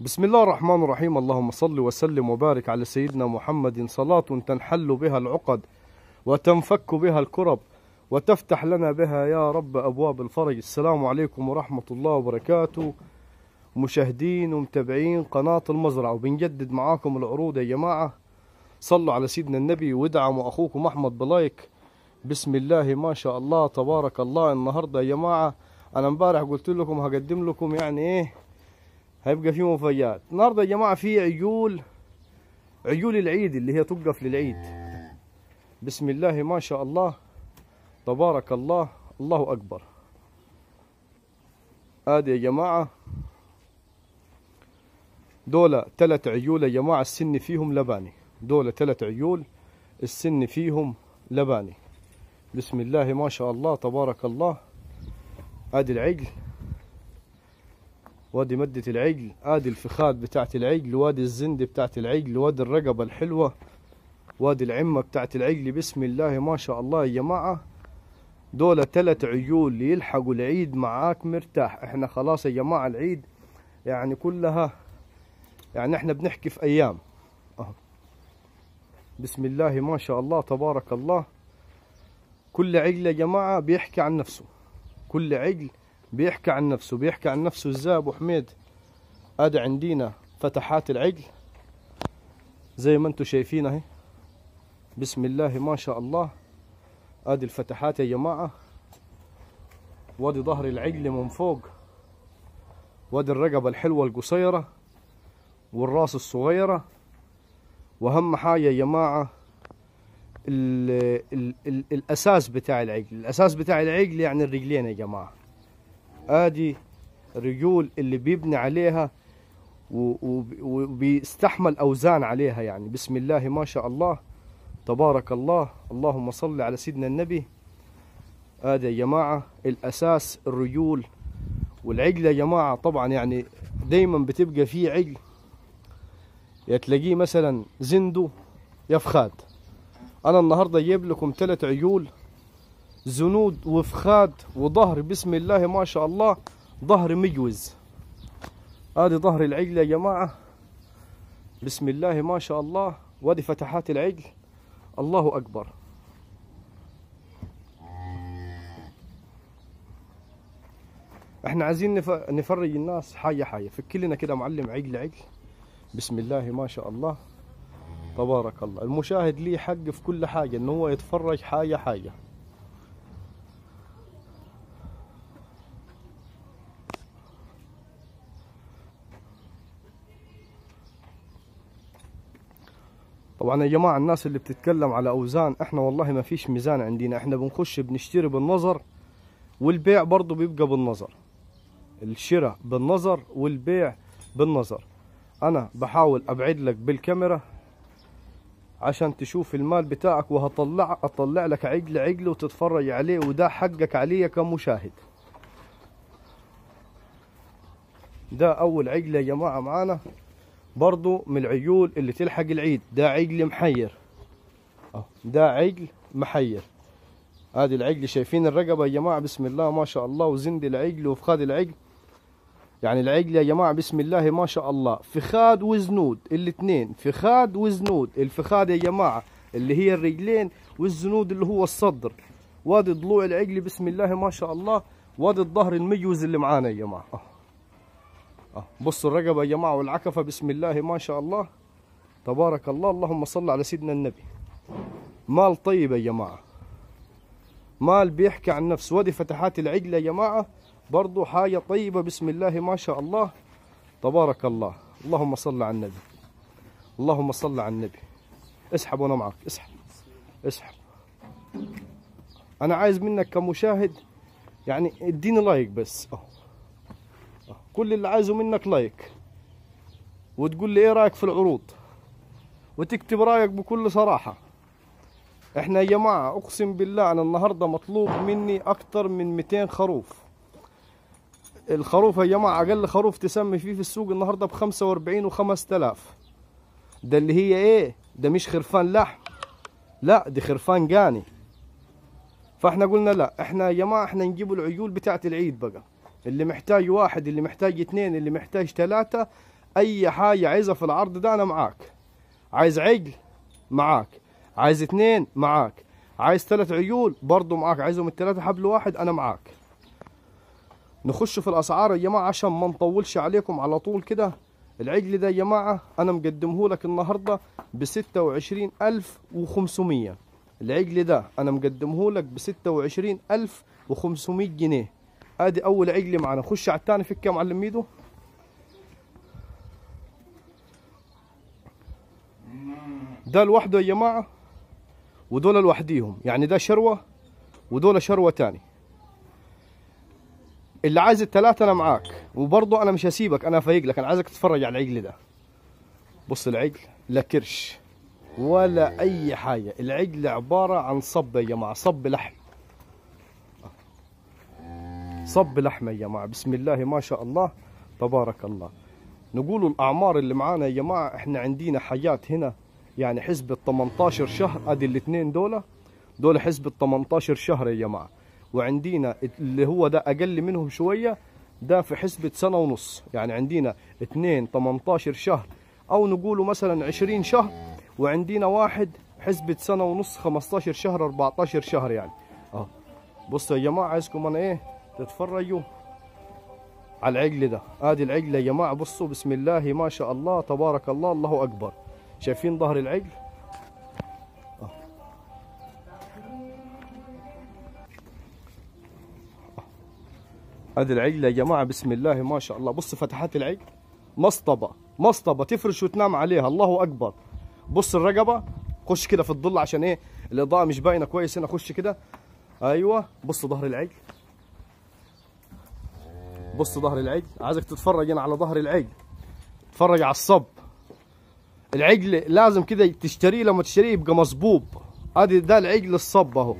بسم الله الرحمن الرحيم اللهم صل وسلم وبارك على سيدنا محمد صلاة تنحل بها العقد وتنفك بها الكرب وتفتح لنا بها يا رب أبواب الفرج السلام عليكم ورحمة الله وبركاته مشاهدين ومتابعين قناة المزرعة وبنجدد معاكم العروض يا جماعة صلوا على سيدنا النبي وادعموا أخوكم أحمد بلايك بسم الله ما شاء الله تبارك الله النهاردة يا جماعة أنا امبارح قلت لكم هقدم لكم يعني إيه هيبقى في مفاجات النهارده يا جماعه في عيول عيول العيد اللي هي توقف للعيد بسم الله ما شاء الله تبارك الله الله اكبر ادي يا جماعه دول تلات عيول يا جماعه السن فيهم لباني دول تلات عيول السن فيهم لباني بسم الله ما شاء الله تبارك الله ادي العجل وادي مدة العجل ادي الفخاد بتاعت العجل وادي الزند بتاعت العجل وادي الرقبة الحلوة وادي العمة بتاعت العجل بسم الله ما شاء الله يا جماعة دول تلات عيول يلحقوا العيد معاك مرتاح احنا خلاص يا جماعة العيد يعني كلها يعني احنا بنحكي في ايام بسم الله ما شاء الله تبارك الله كل عجل يا جماعة بيحكي عن نفسه كل عجل بيحكي عن نفسه بيحكي عن نفسه ازاي ابو حميد ادي عندينا فتحات العجل زي ما انتم شايفين اهي بسم الله ما شاء الله ادي الفتحات يا جماعه وادي ظهر العجل من فوق وادي الرقبه الحلوه القصيره والراس الصغيره واهم حاجه يا جماعه ال الـ الـ الاساس بتاع العجل الاساس بتاع العجل يعني الرجلين يا جماعه ادي رجول اللي بيبني عليها وبيستحمل اوزان عليها يعني بسم الله ما شاء الله تبارك الله اللهم صل على سيدنا النبي ادي يا جماعه الاساس الرجول والعجل يا جماعه طبعا يعني دايما بتبقى فيه عجل يا تلاقيه مثلا زندو يا فخاد انا النهارده جايب لكم ثلاث عيول زنود وفخاد وظهر بسم الله ما شاء الله ظهر مجوز ادي ظهر العجل يا جماعه بسم الله ما شاء الله وهذه فتحات العجل الله اكبر احنا عايزين نفرج الناس حاجه حاجه فك لنا كده معلم عجل عجل بسم الله ما شاء الله تبارك الله المشاهد ليه حق في كل حاجه ان هو يتفرج حاجه حاجه طبعا يا جماعه الناس اللي بتتكلم على اوزان احنا والله ما فيش ميزان عندنا احنا بنخش بنشتري بالنظر والبيع برضه بيبقى بالنظر الشراء بالنظر والبيع بالنظر انا بحاول ابعد لك بالكاميرا عشان تشوف المال بتاعك وهطلع اطلع لك عجل عجل وتتفرج عليه وده حقك عليا كمشاهد ده اول عجله يا جماعه معانا برضو من العيول اللي تلحق العيد ده عجل محير ده عجل محير ادي العجل شايفين الرقبه يا جماعه بسم الله ما شاء الله وزند العجل وفخاد العجل يعني العجل يا جماعه بسم الله ما شاء الله فخاد وزنود الاثنين فخاد وزنود الفخاد يا جماعه اللي هي الرجلين والزنود اللي هو الصدر وادي ضلوع العجل بسم الله ما شاء الله وادي الظهر المجوز اللي معانا يا جماعه اه بصوا الرقبه يا جماعه والعكفه بسم الله ما شاء الله تبارك الله اللهم صل على سيدنا النبي مال طيب يا جماعه مال بيحكي عن نفسه وادي فتحات العجل يا جماعه برضو حاجه طيبه بسم الله ما شاء الله تبارك الله اللهم صل على النبي اللهم صل على النبي اسحب وانا معك اسحب اسحب انا عايز منك كمشاهد يعني اديني لايك بس اهو كل اللي عايزه منك لايك وتقول لي ايه رايك في العروض وتكتب رايك بكل صراحه احنا يا جماعه اقسم بالله انا النهارده مطلوب مني اكتر من 200 خروف الخروف يا جماعه اقل خروف تسمي فيه في السوق النهارده ب 45 و5000 ده اللي هي ايه ده مش خرفان لحم لا دي خرفان قاني فاحنا قلنا لا احنا يا جماعه احنا نجيب العيول بتاعت العيد بقى اللي محتاج واحد اللي محتاج اثنين اللي محتاج ثلاثة اي حاجة عايزها في العرض ده انا معاك عايز عجل معاك عايز اثنين معاك عايز ثلاث عيول برضو معاك عايزهم الثلاثة حبل واحد انا معاك نخش في الاسعار يا جماعة عشان ما نطولش عليكم على طول كده العجل ده يا جماعة انا مقدمه لك النهاردة بستة وعشرين الف وخمسمية العجل ده انا مقدمه لك بستة وعشرين الف وخمسمية جنيه ادي اول عجله معنا خش على الثاني فك يا معلم ميدو ده لوحده يا جماعه ودول لوحديهم يعني ده شروه ودول شروه ثاني اللي عايز الثلاثه انا معاك وبرضه انا مش هسيبك انا فايق لك انا عايزك تتفرج على العجل ده بص العجل لا كرش ولا اي حاجه العجل عباره عن صب يا جماعه صب لحم صب لحمه يا جماعه بسم الله ما شاء الله تبارك الله نقول الاعمار اللي معانا يا جماعه احنا عندنا حاجات هنا يعني حسبة 18 شهر ادي الاثنين دول دول حسبة 18 شهر يا جماعه وعندنا اللي هو ده اقل منهم شويه ده في حسبة سنة ونص يعني عندنا اثنين 18 شهر او نقوله مثلا 20 شهر وعندنا واحد حسبة سنة ونص 15 شهر 14 شهر يعني اه بصوا يا جماعة عايزكم انا ايه تتفرجوا على العجل ده ادي العجل يا جماعه بصوا بسم الله ما شاء الله تبارك الله الله اكبر شايفين ظهر العجل أه. ادي العجل يا جماعه بسم الله ما شاء الله بص فتحات العجل مصطبه مصطبه تفرش وتنام عليها الله اكبر بص الرقبه خش كده في الظل عشان ايه الاضاءه مش باينه كويس هنا خش كده ايوه بص ظهر العجل بص ظهر العجل عايزك تتفرج هنا على ظهر العجل اتفرج على الصب العجل لازم كده تشتريه لما تشتريه يبقى مصبوب ادي ده العجل الصب اهو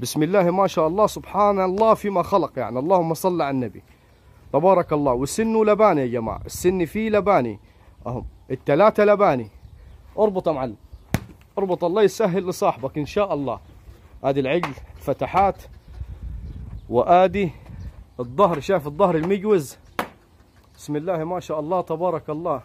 بسم الله ما شاء الله سبحان الله فيما خلق يعني اللهم صل على النبي تبارك الله وسنه لباني يا جماعه السن فيه لباني اهم الثلاثه لباني اربط يا معلم اربط الله يسهل لصاحبك ان شاء الله ادي العجل فتحات وادي الظهر شايف الظهر المجوز بسم الله ما شاء الله تبارك الله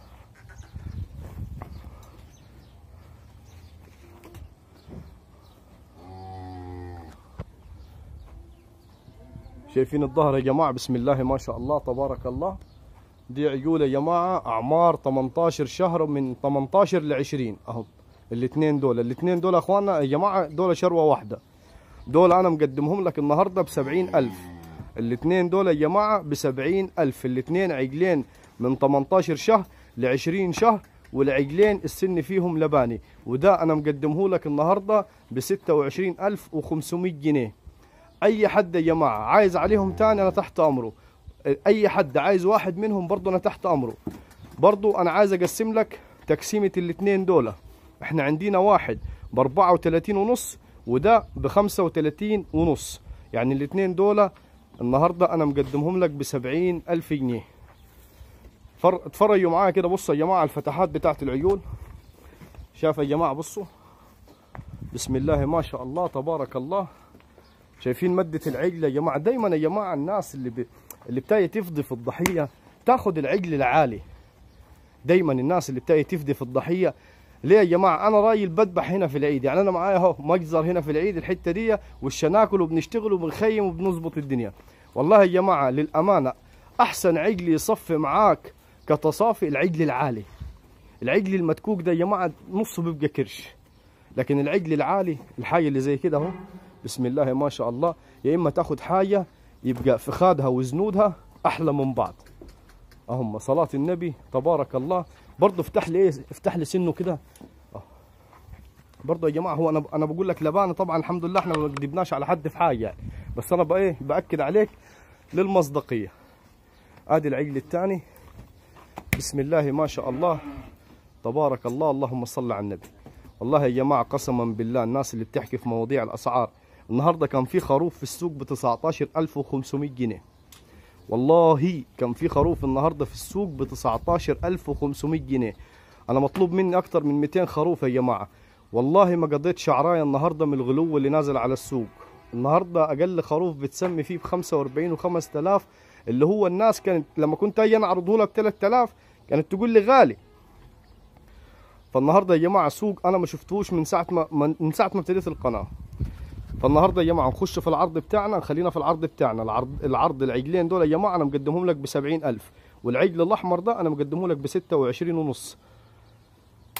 شايفين الظهر يا جماعة بسم الله ما شاء الله تبارك الله دي عجول يا جماعة أعمار 18 شهر من 18 ل 20 اهو الاثنين دول الاثنين دول أخواننا يا جماعة دول شروة واحدة دول أنا مقدمهم لك النهاردة ب 70000 الاثنين دول يا جماعه ب 70000 الاثنين عجلين من 18 شهر ل 20 شهر والعجلين السن فيهم لباني وده انا مقدمه لك النهارده ب 26500 جنيه اي حد يا جماعه عايز عليهم ثاني انا تحت امره اي حد عايز واحد منهم برضه انا تحت امره برضه انا عايز اقسم لك تقسيمه الاثنين دول احنا عندنا واحد ب 34 ونص وده ب 35 ونص يعني الاثنين دول النهارده انا مقدمهم لك بسبعين الف جنيه فر... اتفرجوا معايا كده بصوا يا جماعه الفتحات بتاعت العيون شاف يا جماعه بصوا بسم الله ما شاء الله تبارك الله شايفين مادة العجل يا جماعه دايما يا جماعه الناس اللي ب... اللي بتاية تفضي في الضحيه تاخد العجل العالي دايما الناس اللي بتاية تفضي في الضحيه ليه يا جماعه انا راجل البدبح هنا في العيد يعني انا معايا اهو مجزر هنا في العيد الحته دي والشناكل وبنشتغل وبنخيم وبنظبط الدنيا والله يا جماعة للأمانة أحسن عجل يصفي معاك كتصافي العجل العالي العجل المتكوك ده يا جماعة نصه بيبقى كرش لكن العجل العالي الحاجة اللي زي كده اهو بسم الله ما شاء الله يا إما تاخد حاجة يبقى فخادها وزنودها أحلى من بعض اهم صلاة النبي تبارك الله برضه افتح لي ايه افتح لي سنه كده آه. برضه يا جماعه هو انا انا بقول لك لبانه طبعا الحمد لله احنا ما كدبناش على حد في حاجه يعني بس انا بايه ايه باكد عليك للمصداقيه ادي العجل الثاني بسم الله ما شاء الله تبارك الله اللهم صل على النبي والله يا جماعه قسما بالله الناس اللي بتحكي في مواضيع الاسعار النهارده كان في خروف في السوق ب 19500 جنيه والله كان في خروف النهارده في السوق ب 19500 جنيه انا مطلوب مني اكثر من 200 خروف يا جماعه والله ما قضيت شعرايا النهارده من الغلو اللي نازل على السوق النهارده اقل خروف بتسمي فيه ب 45 و5000 اللي هو الناس كانت لما كنت اجي اعرضه لها ب 3000 كانت تقول لي غالي فالنهارده يا جماعه سوق انا ما شفتهوش من ساعه ما من ساعه ما ابتديت القناه فالنهارده يا جماعه نخش في العرض بتاعنا خلينا في العرض بتاعنا العرض العرض العجلين دول يا جماعه انا مقدمهم لك ب 70000 والعجل الاحمر ده انا مقدمه لك ب 26 ونص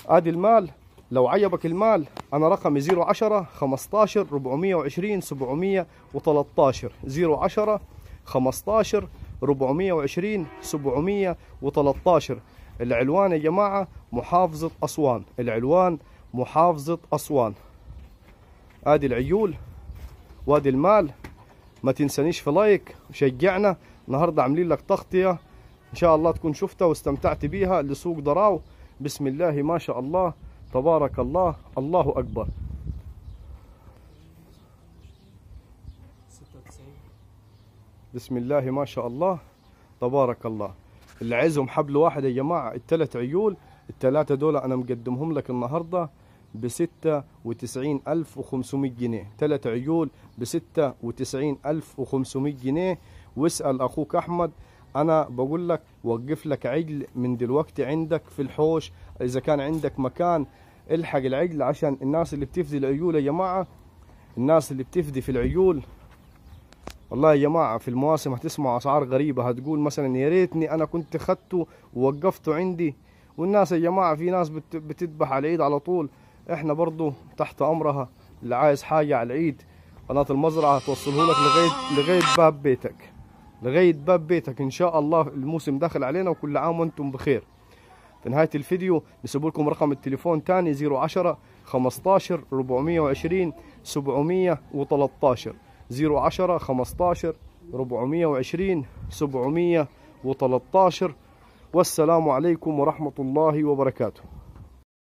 ادي المال لو عجبك المال انا رقمي 010 15 420 713 010 15 420 713 العلوان يا جماعه محافظه اسوان العلوان محافظه اسوان ادي العيول وادي المال ما تنسانيش في لايك شجعنا النهارده عاملين لك تغطيه ان شاء الله تكون شفتها واستمتعت بيها لسوق دراو بسم الله ما شاء الله تبارك الله الله أكبر بسم الله ما شاء الله تبارك الله العزم حبل واحد يا جماعة الثلاث عيول الثلاثة دول أنا مقدمهم لك النهاردة بستة وتسعين ألف وخمسمائة جنيه ثلاث عيول بستة وتسعين ألف وخمسمائة جنيه واسأل أخوك أحمد أنا بقول لك وقف لك عجل من دلوقتي عندك في الحوش اذا كان عندك مكان الحق العجل عشان الناس اللي بتفدي العيول يا جماعه الناس اللي بتفدي في العيول والله يا جماعه في المواسم هتسمعوا اسعار غريبه هتقول مثلا يا ريتني انا كنت خدته ووقفته عندي والناس يا جماعه في ناس بتذبح على العيد على طول احنا برضو تحت امرها اللي عايز حاجه على العيد قناه المزرعه هتوصله لك لغايه لغايه باب بيتك لغايه باب بيتك ان شاء الله الموسم داخل علينا وكل عام وانتم بخير في نهايه الفيديو نسيب لكم رقم التليفون تاني 010 15 420 713 010 15 420 713 والسلام عليكم ورحمه الله وبركاته